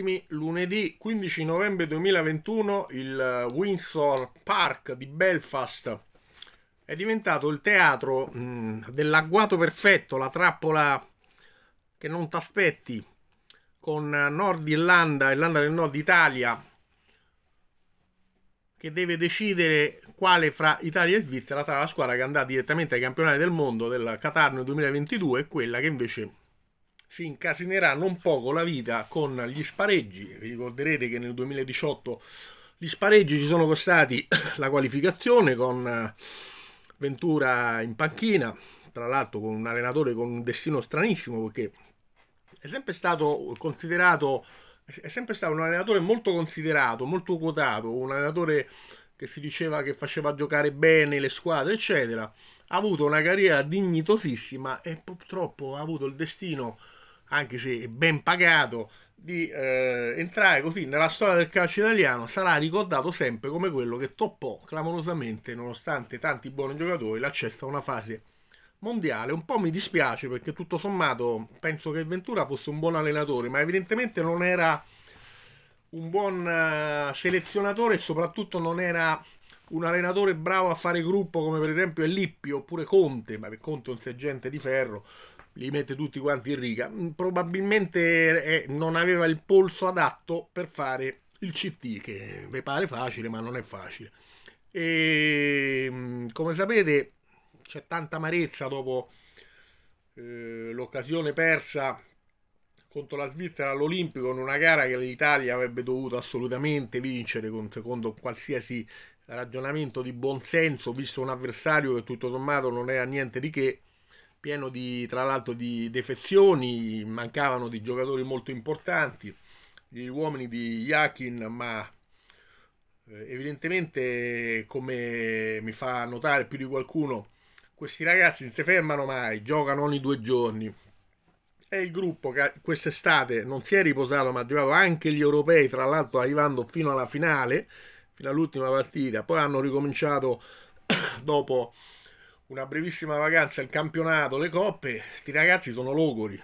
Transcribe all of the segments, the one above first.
carissimi, lunedì 15 novembre 2021 il eh, Windsor Park di Belfast è diventato il teatro dell'agguato perfetto, la trappola che non ti aspetti con eh, Nord Irlanda, Irlanda del Nord Italia, che deve decidere quale fra Italia e Svizzera tra la squadra che andrà direttamente ai campionati del mondo del Qatar nel 2022 e quella che invece si incasinerà non poco la vita con gli spareggi. Vi ricorderete che nel 2018 gli spareggi ci sono costati la qualificazione con eh, Ventura in panchina, tra l'altro con un allenatore con un destino stranissimo perché è sempre stato considerato è sempre stato un allenatore molto considerato, molto quotato, un allenatore che si diceva che faceva giocare bene le squadre, eccetera. Ha avuto una carriera dignitosissima e purtroppo ha avuto il destino anche se ben pagato, di eh, entrare così nella storia del calcio italiano sarà ricordato sempre come quello che toppò clamorosamente, nonostante tanti buoni giocatori, l'accesso a una fase mondiale. Un po' mi dispiace perché tutto sommato penso che Ventura fosse un buon allenatore, ma evidentemente non era un buon eh, selezionatore e soprattutto non era un allenatore bravo a fare gruppo come per esempio Lippi oppure Conte, ma per Conte è un sergente di ferro li mette tutti quanti in riga. Mm, probabilmente eh, non aveva il polso adatto per fare il CT, che vi pare facile, ma non è facile. E ehm, come sapete, c'è tanta amarezza dopo eh, l'occasione persa contro la Svizzera all'Olimpico in una gara che l'Italia avrebbe dovuto assolutamente vincere con, secondo qualsiasi ragionamento di buonsenso, visto un avversario che tutto sommato non era niente di che pieno di, tra l'altro di defezioni, mancavano di giocatori molto importanti, gli uomini di Yakin, ma eh, evidentemente come mi fa notare più di qualcuno, questi ragazzi non si fermano mai, giocano ogni due giorni. È il gruppo che quest'estate non si è riposato, ma ha giocato anche gli europei, tra l'altro arrivando fino alla finale, fino all'ultima partita, poi hanno ricominciato dopo una brevissima vacanza, il campionato, le coppe, questi ragazzi sono logori,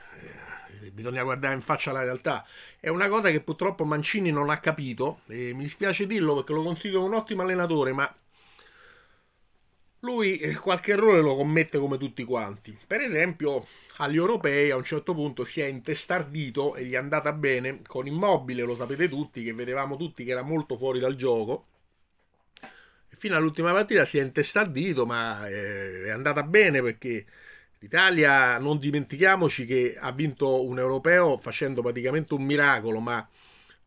eh, bisogna guardare in faccia la realtà. È una cosa che purtroppo Mancini non ha capito, e mi dispiace dirlo perché lo considero un ottimo allenatore, ma lui eh, qualche errore lo commette come tutti quanti. Per esempio, agli europei a un certo punto si è intestardito e gli è andata bene con Immobile, lo sapete tutti, che vedevamo tutti che era molto fuori dal gioco fino all'ultima partita si è intestardito, ma eh, è andata bene perché l'Italia, non dimentichiamoci che ha vinto un europeo facendo praticamente un miracolo, ma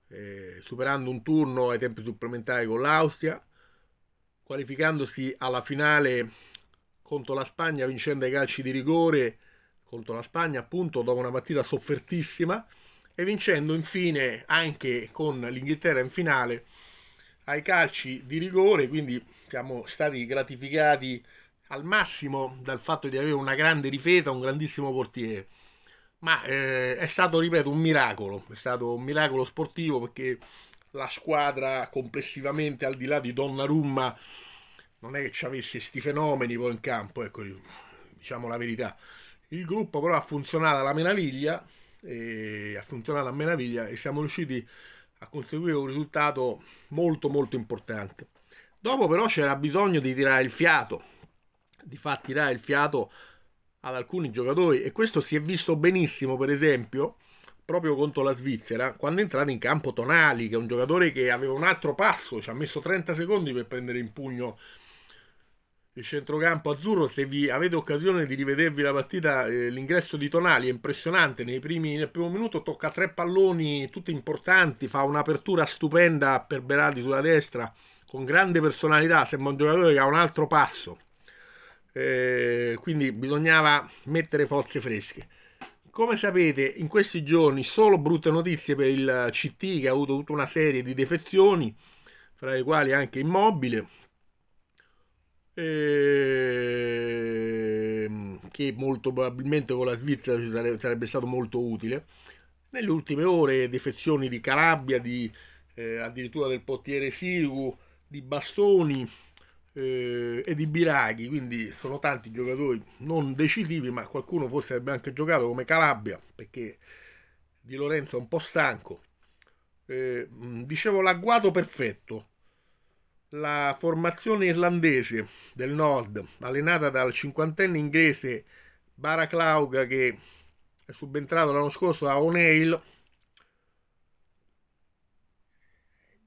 eh, superando un turno ai tempi supplementari con l'Austria, qualificandosi alla finale contro la Spagna vincendo i calci di rigore contro la Spagna appunto dopo una partita soffertissima e vincendo infine anche con l'Inghilterra in finale ai calci di rigore, quindi siamo stati gratificati al massimo dal fatto di avere una grande rifeta, un grandissimo portiere. Ma eh, è stato, ripeto, un miracolo, è stato un miracolo sportivo perché la squadra complessivamente, al di là di Donnarumma, non è che ci avesse questi fenomeni poi in campo, ecco, diciamo la verità. Il gruppo però ha funzionato alla meraviglia, ha funzionato a meraviglia e siamo riusciti a conseguire un risultato molto molto importante. Dopo però c'era bisogno di tirare il fiato, di far tirare il fiato ad alcuni giocatori e questo si è visto benissimo per esempio proprio contro la Svizzera quando è entrato in campo Tonali che è un giocatore che aveva un altro passo, ci ha messo 30 secondi per prendere in pugno il centrocampo azzurro, se vi avete occasione di rivedervi la partita, eh, l'ingresso di Tonali è impressionante, primi, nel primo minuto tocca tre palloni tutti importanti, fa un'apertura stupenda per Berardi sulla destra, con grande personalità, sembra un giocatore che ha un altro passo, eh, quindi bisognava mettere forze fresche. Come sapete, in questi giorni solo brutte notizie per il CT che ha avuto tutta una serie di defezioni, fra le quali anche Immobile, Ehm, che molto probabilmente con la Svizzera sarebbe, stato molto utile. Nelle ultime ore defezioni di Calabria, di, eh, addirittura del portiere Sirigu, di Bastoni eh, e di Biraghi, quindi sono tanti giocatori non decisivi, ma qualcuno forse avrebbe anche giocato come Calabria, perché Di Lorenzo è un po' stanco. Eh, dicevo l'agguato perfetto la formazione irlandese del nord, allenata dal cinquantenne inglese Baraklaug che è subentrato l'anno scorso a O'Neill,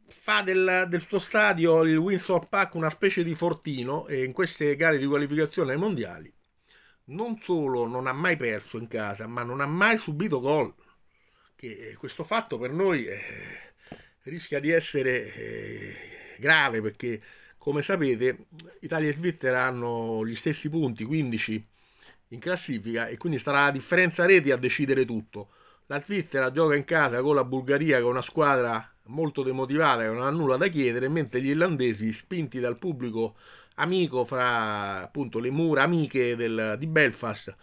fa del, del, suo stadio il Windsor Park una specie di fortino e in queste gare di qualificazione ai mondiali non solo non ha mai perso in casa, ma non ha mai subito gol. Che questo fatto per noi eh, rischia di essere eh, grave perché come sapete Italia e Svizzera hanno gli stessi punti, 15 in classifica e quindi sarà la differenza reti a decidere tutto. La Svizzera gioca in casa con la Bulgaria che è una squadra molto demotivata che non ha nulla da chiedere, mentre gli irlandesi spinti dal pubblico amico fra appunto le mura amiche del, di Belfast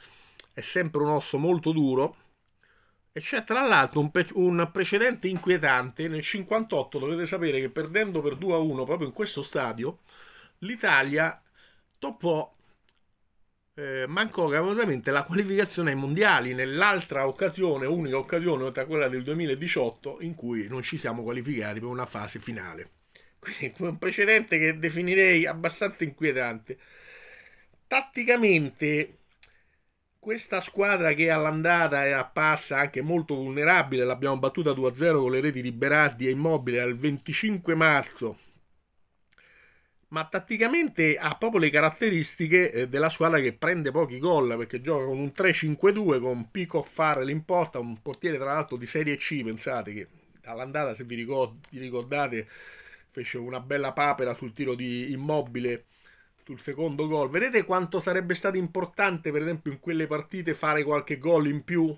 è sempre un osso molto duro e c'è tra l'altro un, un, precedente inquietante, nel 58 dovete sapere che perdendo per 2-1 a proprio in questo stadio, l'Italia toppò eh, mancò clamorosamente la qualificazione ai mondiali nell'altra occasione, unica occasione, tra quella del 2018, in cui non ci siamo qualificati per una fase finale. Quindi un precedente che definirei abbastanza inquietante. Tatticamente questa squadra che all'andata è apparsa anche molto vulnerabile, l'abbiamo battuta 2-0 con le reti di Berardi e Immobile al 25 marzo, ma tatticamente ha proprio le caratteristiche eh, della squadra che prende pochi gol, perché gioca con un 3-5-2 con Pico Farrell in porta, un portiere tra l'altro di Serie C, pensate che all'andata se vi ricordate fece una bella papera sul tiro di Immobile sul secondo gol. Vedete quanto sarebbe stato importante, per esempio, in quelle partite fare qualche gol in più?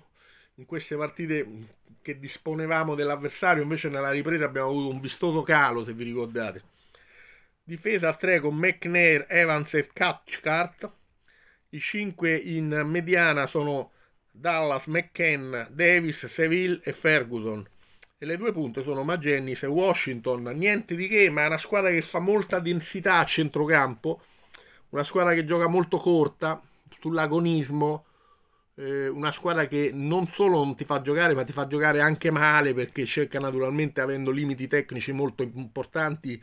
In queste partite che disponevamo dell'avversario, invece nella ripresa abbiamo avuto un vistoso calo, se vi ricordate. Difesa a 3 con McNair, Evans e Catchcart. I 5 in mediana sono Dallas, McKenna, Davis, Seville e Ferguson. E le due punte sono Magennis e Washington. Niente di che, ma è una squadra che fa molta densità a centrocampo una squadra che gioca molto corta, sull'agonismo, eh, una squadra che non solo non ti fa giocare, ma ti fa giocare anche male perché cerca naturalmente, avendo limiti tecnici molto importanti,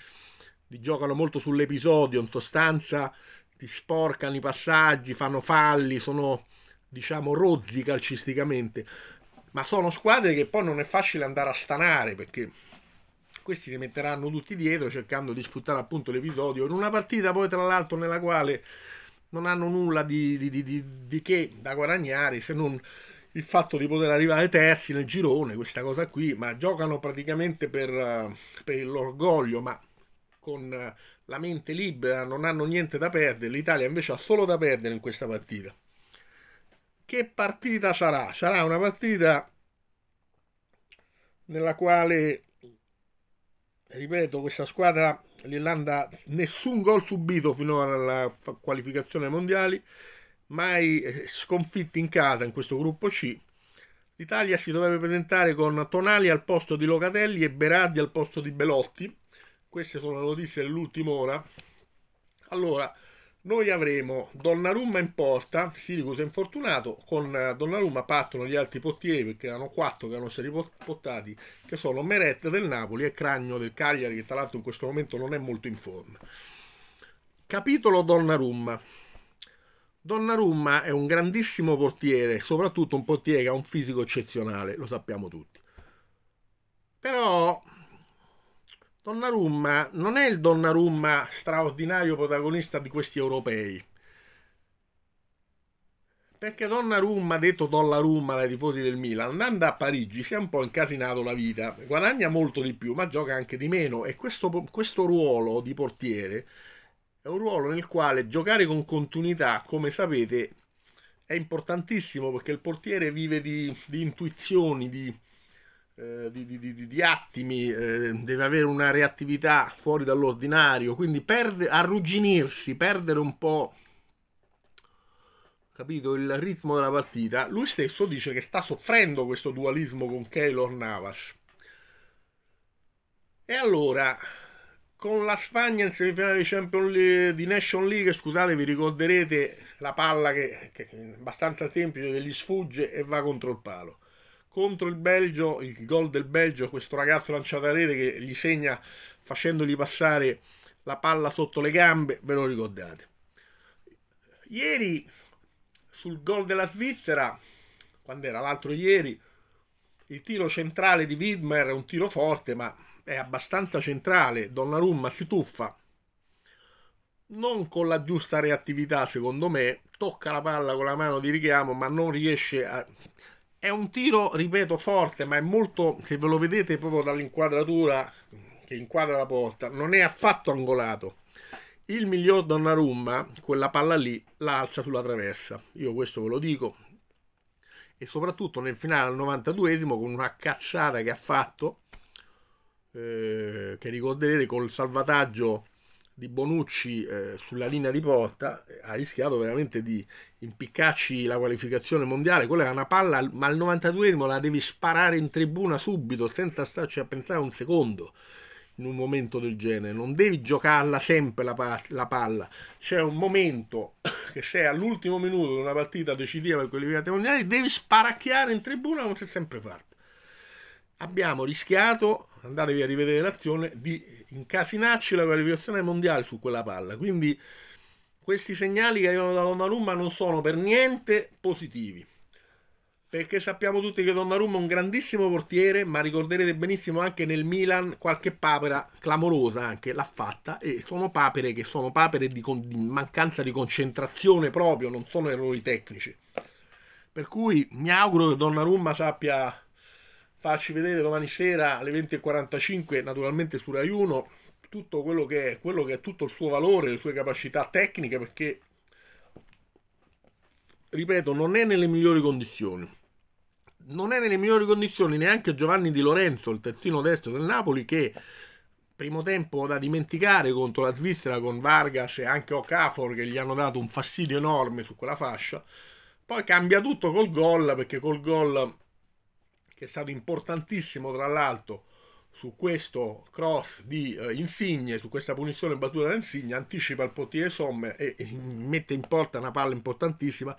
ti giocano molto sull'episodio, in sostanza ti sporcano i passaggi, fanno falli, sono diciamo rozzi calcisticamente, ma sono squadre che poi non è facile andare a stanare perché questi li metteranno tutti dietro cercando di sfruttare appunto l'episodio in una partita poi tra l'altro nella quale non hanno nulla di, di, di, di, che da guadagnare se non il fatto di poter arrivare terzi nel girone, questa cosa qui, ma giocano praticamente per, eh, per l'orgoglio, ma con eh, la mente libera, non hanno niente da perdere, l'Italia invece ha solo da perdere in questa partita. Che partita sarà? Sarà una partita nella quale ripeto, questa squadra, l'Irlanda, nessun gol subito fino alla qualificazione mondiali, mai eh, sconfitti in casa in questo gruppo C. L'Italia si dovrebbe presentare con Tonali al posto di Locatelli e Berardi al posto di Belotti. Queste sono le notizie dell'ultima ora. Allora, noi avremo Donnarumma in porta, Sirico si è infortunato, con eh, Donnarumma partono gli altri portieri perché erano quattro che erano stati portati, che sono Meret del Napoli e Cragno del Cagliari che tra l'altro in questo momento non è molto in forma. Capitolo Donnarumma. Donnarumma è un grandissimo portiere, soprattutto un portiere che ha un fisico eccezionale, lo sappiamo tutti. Però Donnarumma non è il Donnarumma straordinario protagonista di questi europei. Perché Donnarumma, detto Dollarumma dai tifosi del Milan, andando a Parigi si è un po' incasinato la vita. Guadagna molto di più, ma gioca anche di meno. E questo, questo ruolo di portiere è un ruolo nel quale giocare con continuità, come sapete, è importantissimo perché il portiere vive di, di intuizioni, di, eh, di, di, di, di, attimi, eh, deve avere una reattività fuori dall'ordinario, quindi perde, arrugginirsi, perdere un po' capito, il ritmo della partita. Lui stesso dice che sta soffrendo questo dualismo con Keylor Navas. E allora, con la Spagna in semifinale di, Champions League, di Nation League, scusate, vi ricorderete la palla che, che è abbastanza semplice, che gli sfugge e va contro il palo contro il Belgio, il gol del Belgio, questo ragazzo lanciato a rete che gli segna facendogli passare la palla sotto le gambe, ve lo ricordate. Ieri sul gol della Svizzera, quando era l'altro ieri, il tiro centrale di Widmer è un tiro forte, ma è abbastanza centrale, Donnarumma si tuffa, non con la giusta reattività secondo me, tocca la palla con la mano di richiamo, ma non riesce a è un tiro, ripeto, forte, ma è molto, se ve lo vedete proprio dall'inquadratura che inquadra la porta, non è affatto angolato. Il miglior Donnarumma, quella palla lì, la alza sulla traversa. Io questo ve lo dico. E soprattutto nel finale al 92esimo con una cacciata che ha fatto, eh, che ricorderete col salvataggio di Bonucci eh, sulla linea di porta eh, ha rischiato veramente di impiccarci la qualificazione mondiale. Quella era una palla, ma al 92esimo la devi sparare in tribuna subito, senza starci a pensare un secondo in un momento del genere. Non devi giocarla sempre la, la palla. C'è un momento che sei all'ultimo minuto di una partita decisiva per quelli mondiali, devi sparacchiare in tribuna come si è sempre fatto abbiamo rischiato, andatevi a rivedere l'azione, di incasinarci la qualificazione mondiale su quella palla. Quindi questi segnali che arrivano da Donnarumma non sono per niente positivi. Perché sappiamo tutti che Donnarumma è un grandissimo portiere, ma ricorderete benissimo anche nel Milan qualche papera clamorosa anche l'ha fatta e sono papere che sono papere di, di mancanza di concentrazione proprio, non sono errori tecnici. Per cui mi auguro che Donnarumma sappia farci vedere domani sera alle 20.45, naturalmente su Rai 1, tutto quello che, è, quello che è tutto il suo valore, le sue capacità tecniche, perché, ripeto, non è nelle migliori condizioni. Non è nelle migliori condizioni neanche Giovanni Di Lorenzo, il terzino destro del Napoli, che primo tempo da dimenticare contro la Svizzera con Vargas e anche Okafor che gli hanno dato un fastidio enorme su quella fascia. Poi cambia tutto col gol perché col gol che è stato importantissimo tra l'altro su questo cross di eh, Insigne, su questa punizione battuta da Insigne, anticipa il portiere Somme e, e, mette in porta una palla importantissima.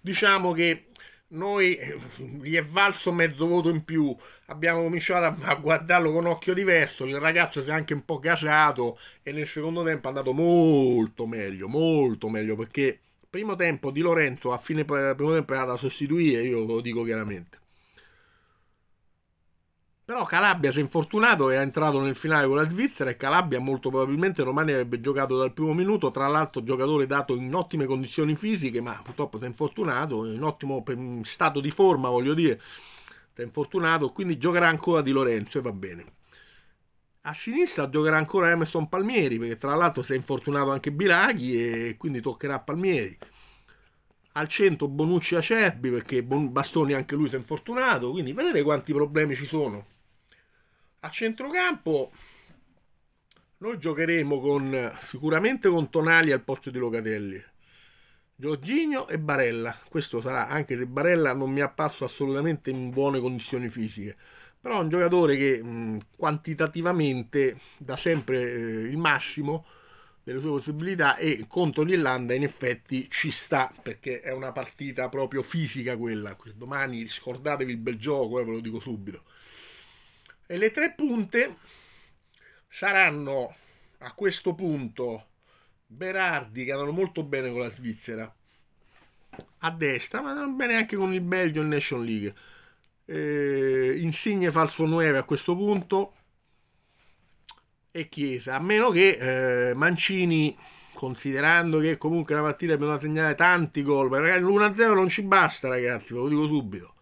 Diciamo che noi eh, gli è valso mezzo voto in più, abbiamo cominciato a, a guardarlo con occhio diverso, il ragazzo si è anche un po' gasato e nel secondo tempo è andato molto meglio, molto meglio perché primo tempo di Lorenzo a fine eh, primo tempo era da sostituire, io lo dico chiaramente. Però Calabria si è infortunato è entrato nel finale con la Svizzera e Calabria molto probabilmente domani avrebbe giocato dal primo minuto, tra l'altro giocatore dato in ottime condizioni fisiche, ma purtroppo si è infortunato, in ottimo stato di forma voglio dire, si è infortunato, quindi giocherà ancora Di Lorenzo e va bene. A sinistra giocherà ancora Emerson Palmieri, perché tra l'altro si è infortunato anche Biraghi e quindi toccherà Palmieri al centro Bonucci Acerbi perché Bastoni anche lui si è infortunato, quindi vedete quanti problemi ci sono. A centrocampo noi giocheremo con, sicuramente con Tonali al posto di Locatelli, Giorginio e Barella. Questo sarà, anche se Barella non mi appasso assolutamente in buone condizioni fisiche. Però è un giocatore che mh, quantitativamente dà sempre eh, il massimo delle sue possibilità e contro l'Irlanda in effetti ci sta perché è una partita proprio fisica quella. Domani scordatevi il bel gioco, eh, ve lo dico subito e le tre punte saranno a questo punto Berardi che andano molto bene con la Svizzera a destra ma andranno bene anche con il Belgio in Nation League eh, Insigne falso 9 a questo punto e Chiesa a meno che eh, Mancini considerando che comunque la mattina abbiamo segnato tanti gol ma ragazzi l'1-0 non ci basta ragazzi ve lo dico subito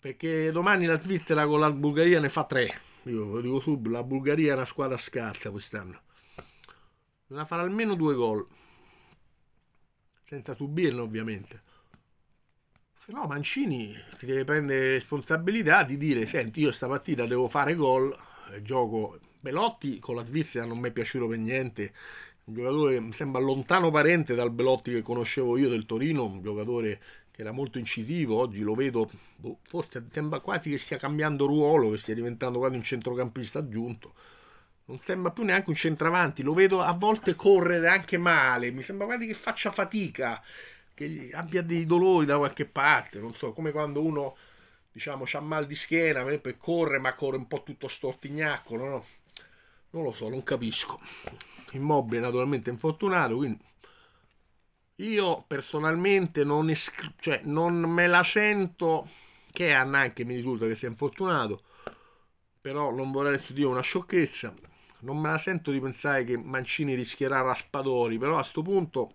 perché domani la Svizzera con la Bulgaria ne fa tre. Io lo dico subito, la Bulgaria è una squadra scarsa quest'anno. Bisogna fare almeno due gol. Senza subirne ovviamente. Se no Mancini si deve prendere responsabilità di dire, senti io stamattina devo fare gol, gioco Belotti con la Svizzera non mi è piaciuto per niente. Un giocatore mi sembra lontano parente dal Belotti che conoscevo io del Torino, un giocatore che era molto incisivo, oggi lo vedo, boh, forse sembra quasi che stia cambiando ruolo, che stia diventando quasi un centrocampista aggiunto. Non sembra più neanche un centravanti, lo vedo a volte correre anche male, mi sembra quasi che faccia fatica, che abbia dei dolori da qualche parte, non so, come quando uno diciamo c'ha mal di schiena, per corre ma corre un po' tutto stortignacco, no? non lo so, non capisco. Immobile naturalmente infortunato, quindi io personalmente non, cioè, non me la sento, che è anche mi risulta che sia infortunato, però non vorrei dire una sciocchezza. Non me la sento di pensare che Mancini rischierà Raspadori, però a questo punto,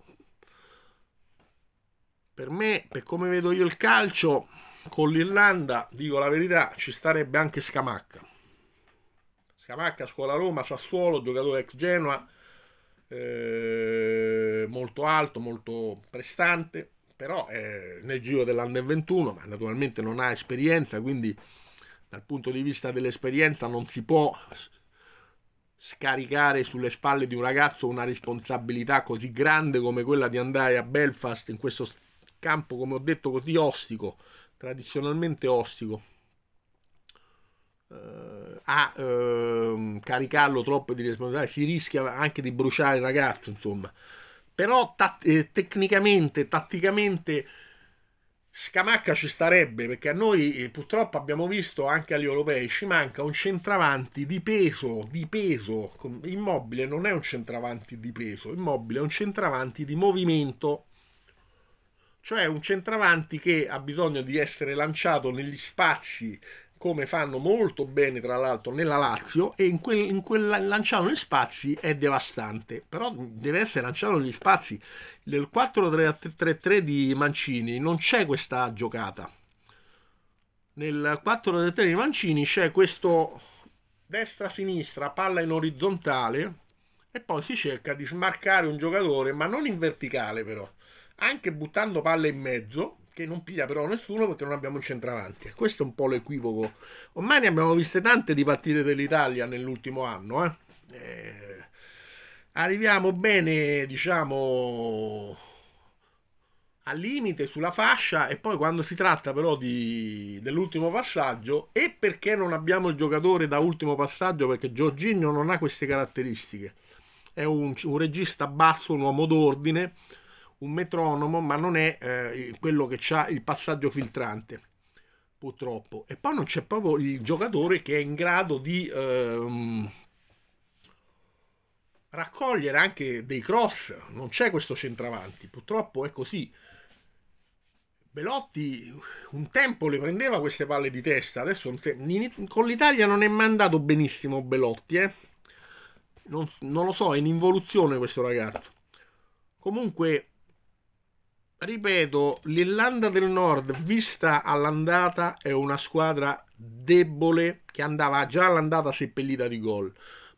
per me, per come vedo io il calcio, con l'Irlanda, dico la verità, ci starebbe anche Scamacca. Scamacca, scuola Roma, Sassuolo, giocatore ex Genoa. Eh molto alto, molto prestante, però eh, nel giro dell'Under 21, ma naturalmente non ha esperienza, quindi dal punto di vista dell'esperienza non si può scaricare sulle spalle di un ragazzo una responsabilità così grande come quella di andare a Belfast in questo campo, come ho detto, così ostico, tradizionalmente ostico eh, a ehm, caricarlo troppo di responsabilità, si rischia anche di bruciare il ragazzo, insomma. Però tatt eh, tecnicamente, tatticamente, Scamacca ci starebbe perché a noi eh, purtroppo abbiamo visto anche agli europei ci manca un centravanti di peso, di peso. Immobile non è un centravanti di peso, immobile è un centravanti di movimento. Cioè un centravanti che ha bisogno di essere lanciato negli spazi come fanno molto bene tra l'altro nella Lazio e in quel, in quel lanciano negli spazi è devastante però deve essere lanciato negli spazi nel 4-3-3 di Mancini non c'è questa giocata nel 4-3 di Mancini c'è questo destra-sinistra palla in orizzontale e poi si cerca di smarcare un giocatore ma non in verticale però anche buttando palle in mezzo che non piglia però nessuno perché non abbiamo un centravanti. Questo è un po' l'equivoco. Ormai ne abbiamo viste tante di partite dell'Italia nell'ultimo anno. Eh? Eh, arriviamo bene, diciamo, al limite sulla fascia e poi quando si tratta però di, dell'ultimo passaggio e perché non abbiamo il giocatore da ultimo passaggio perché Giorgino non ha queste caratteristiche. È un, un regista basso, un uomo d'ordine un metronomo, ma non è eh, quello che ha il passaggio filtrante, purtroppo. E poi non c'è proprio il giocatore che è in grado di ehm, raccogliere anche dei cross, non c'è questo centravanti, purtroppo è così. Belotti un tempo le prendeva queste palle di testa, adesso con l'Italia non è mandato benissimo Belotti, eh? non, non lo so, è in involuzione questo ragazzo. Comunque ripeto, l'Irlanda del Nord vista all'andata è una squadra debole che andava già all'andata seppellita di gol.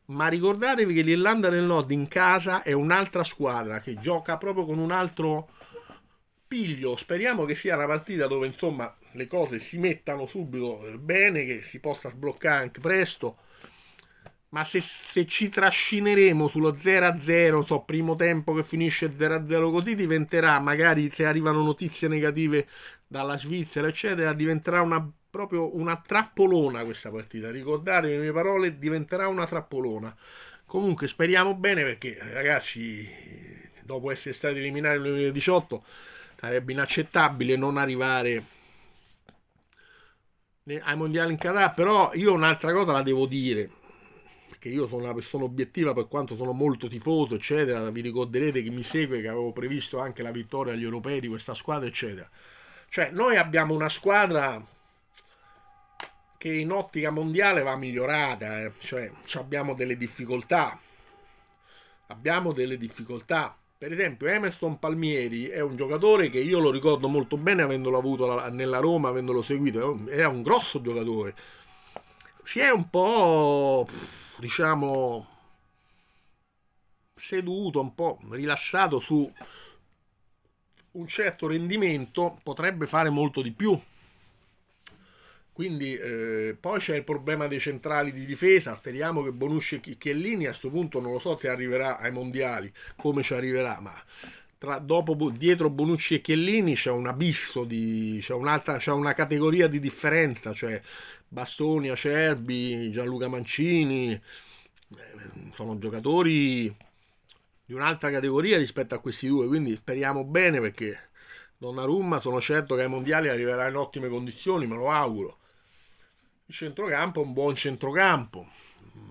Ma ricordatevi che l'Irlanda del Nord in casa è un'altra squadra che gioca proprio con un altro piglio. Speriamo che sia una partita dove insomma le cose si mettano subito bene, che si possa sbloccare anche presto ma se, se, ci trascineremo sullo 0-0, so, primo tempo che finisce 0-0 così, diventerà, magari se arrivano notizie negative dalla Svizzera, eccetera, diventerà una, proprio una trappolona questa partita. Ricordate le mie parole, diventerà una trappolona. Comunque speriamo bene perché, ragazzi, dopo essere stati eliminati nel 2018, sarebbe inaccettabile non arrivare ai mondiali in Qatar, però io un'altra cosa la devo dire che io sono una persona obiettiva per quanto sono molto tifoso, eccetera, vi ricorderete che mi segue che avevo previsto anche la vittoria agli europei di questa squadra, eccetera. Cioè, noi abbiamo una squadra che in ottica mondiale va migliorata, eh. cioè abbiamo delle difficoltà, abbiamo delle difficoltà. Per esempio, Emerson Palmieri è un giocatore che io lo ricordo molto bene avendolo avuto nella Roma, avendolo seguito, è un grosso giocatore. Si è un po' diciamo, seduto, un po' rilassato su un certo rendimento, potrebbe fare molto di più. Quindi eh, poi c'è il problema dei centrali di difesa, speriamo che Bonucci e Chiellini a questo punto non lo so se arriverà ai mondiali, come ci arriverà, ma tra, dopo, dietro Bonucci e Chiellini c'è un abisso, c'è, una categoria di differenza, cioè Bastoni, Acerbi, Gianluca Mancini, eh, sono giocatori di un'altra categoria rispetto a questi due, quindi speriamo bene perché Donnarumma sono certo che ai mondiali arriverà in ottime condizioni, me lo auguro. Il centrocampo è un buon centrocampo.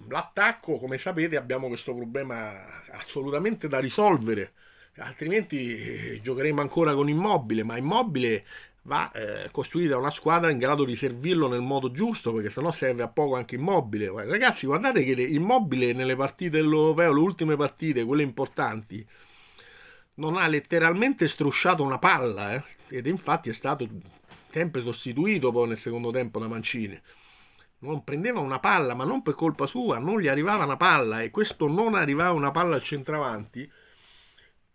L'attacco, come sapete, abbiamo questo problema assolutamente da risolvere, altrimenti eh, giocheremo ancora con Immobile, ma Immobile va eh, costruita una squadra in grado di servirlo nel modo giusto, perché sennò serve a poco anche immobile. Eh, ragazzi, guardate che le, immobile nelle partite dell'Europeo, le ultime partite, quelle importanti, non ha letteralmente strusciato una palla, eh? ed infatti è stato sempre sostituito poi nel secondo tempo da Mancini. Non prendeva una palla, ma non per colpa sua, non gli arrivava una palla, e questo non arrivava una palla al centravanti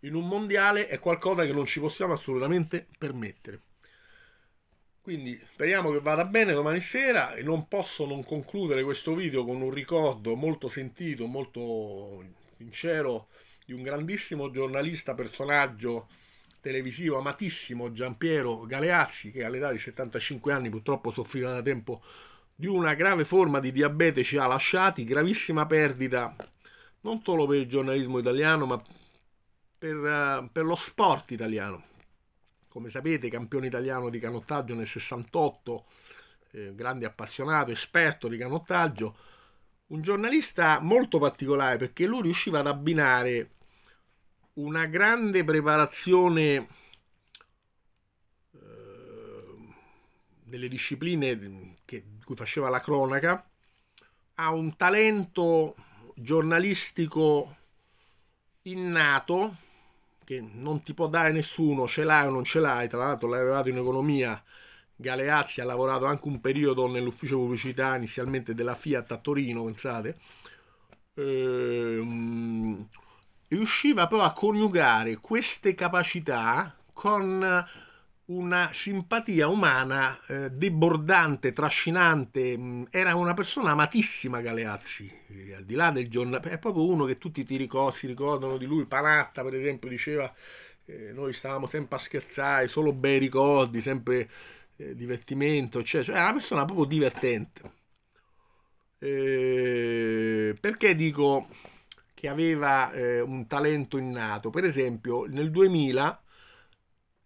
in un mondiale è qualcosa che non ci possiamo assolutamente permettere. Quindi speriamo che vada bene domani sera e non posso non concludere questo video con un ricordo molto sentito, molto sincero di un grandissimo giornalista, personaggio televisivo amatissimo Giampiero Galeazzi che all'età di 75 anni purtroppo soffriva da tempo di una grave forma di diabete ci ha lasciati, gravissima perdita non solo per il giornalismo italiano ma per, eh, per lo sport italiano come sapete campione italiano di canottaggio nel 68, eh, grande appassionato, esperto di canottaggio, un giornalista molto particolare perché lui riusciva ad abbinare una grande preparazione eh, delle discipline che, di cui faceva la cronaca, a un talento giornalistico innato che non ti può dare nessuno, ce l'hai o non ce l'hai, tra l'altro l'hai arrivato in economia, Galeazzi ha lavorato anche un periodo nell'ufficio pubblicità inizialmente della Fiat a Torino, pensate, ehm, riusciva però a coniugare queste capacità con una simpatia umana eh, debordante, trascinante, mm, era una persona amatissima Galeazzi, e, eh, al di là del giornale, è proprio uno che tutti ti ricor- si ricordano di lui, Panatta per esempio diceva eh, noi stavamo sempre a scherzare, solo bei ricordi, sempre eh, divertimento, eccetera. Cioè, era una persona proprio divertente. Eh, perché dico che aveva eh, un talento innato? Per esempio nel 2000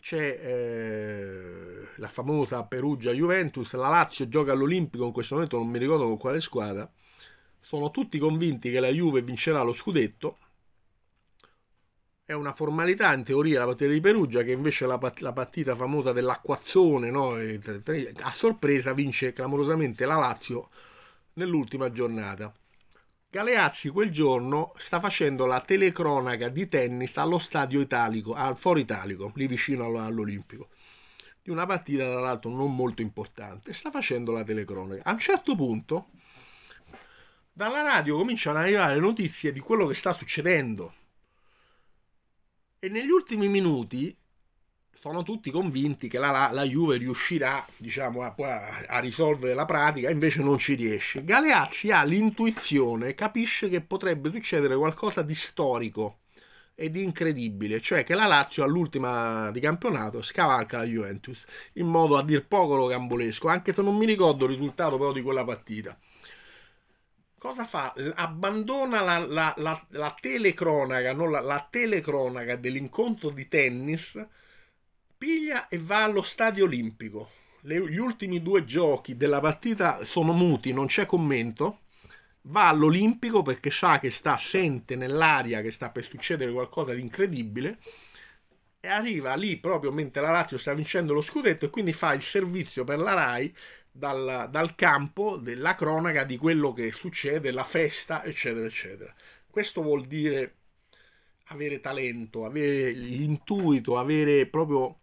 c'è eh, la famosa Perugia-Juventus, la Lazio gioca all'Olimpico, in questo momento non mi ricordo con quale squadra, sono tutti convinti che la Juve vincerà lo scudetto, è una formalità in teoria la partita di Perugia che invece la, la partita famosa dell'acquazzone no? a sorpresa vince clamorosamente la Lazio nell'ultima giornata. Galeazzi quel giorno sta facendo la telecronaca di tennis allo stadio italico, al Foro Italico, lì vicino all'Olimpico, di una partita tra l'altro non molto importante. Sta facendo la telecronaca. A un certo punto dalla radio cominciano ad arrivare notizie di quello che sta succedendo. E negli ultimi minuti sono tutti convinti che la, la, la Juve riuscirà diciamo, a, a, risolvere la pratica, invece non ci riesce. Galeazzi ha l'intuizione, capisce che potrebbe succedere qualcosa di storico e di incredibile, cioè che la Lazio all'ultima di campionato scavalca la Juventus in modo a dir poco rocambolesco, anche se non mi ricordo il risultato però di quella partita cosa fa? Abbandona la, la, la, la telecronaca, no? telecronaca dell'incontro di tennis piglia e va allo stadio olimpico. Le, gli ultimi due giochi della partita sono muti, non c'è commento. Va all'Olimpico perché sa che sta, sente nell'aria che sta per succedere qualcosa di incredibile e arriva lì proprio mentre la Lazio sta vincendo lo scudetto e quindi fa il servizio per la RAI dal, dal campo della cronaca di quello che succede, la festa, eccetera, eccetera. Questo vuol dire avere talento, avere l'intuito, avere proprio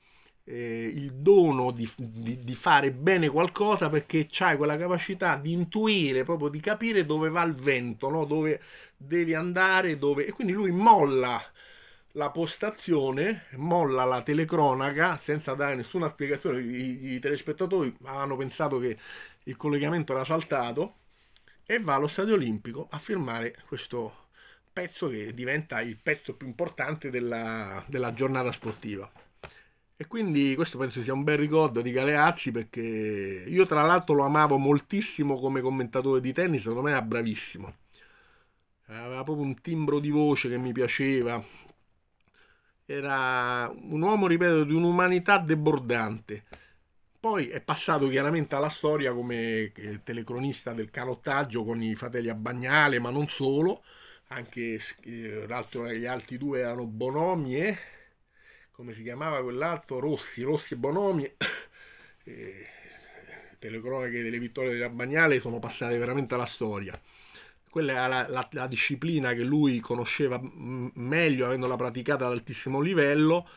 eh, il dono di, di, di, fare bene qualcosa perché hai quella capacità di intuire, proprio di capire dove va il vento, no? dove devi andare, dove... e quindi lui molla la postazione, molla la telecronaca senza dare nessuna spiegazione, i, i telespettatori avevano pensato che il collegamento era saltato e va allo Stadio Olimpico a firmare questo pezzo che diventa il pezzo più importante della, della giornata sportiva. E quindi questo penso sia un bel ricordo di Galeazzi perché io tra l'altro lo amavo moltissimo come commentatore di tennis, secondo me era bravissimo. Aveva proprio un timbro di voce che mi piaceva. Era un uomo, ripeto, di un'umanità debordante. Poi è passato chiaramente alla storia come eh, telecronista del canottaggio con i fratelli a Bagnale, ma non solo, anche eh, gli altri due erano Bonomi e come si chiamava quell'altro, Rossi, Rossi Bonomi, eh, le cronache delle vittorie della Bagnale sono passate veramente alla storia. Quella era la, la, la disciplina che lui conosceva meglio, avendola praticata ad altissimo livello,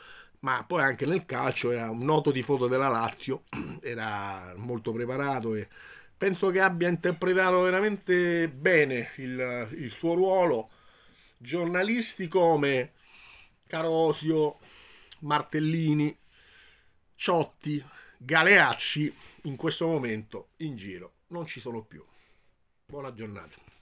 ma poi anche nel calcio era un noto tifoso della Lazio, era molto preparato e penso che abbia interpretato veramente bene il, il suo ruolo giornalisti come Carosio, Martellini, Ciotti, Galeacci in questo momento in giro non ci sono più. Buona giornata.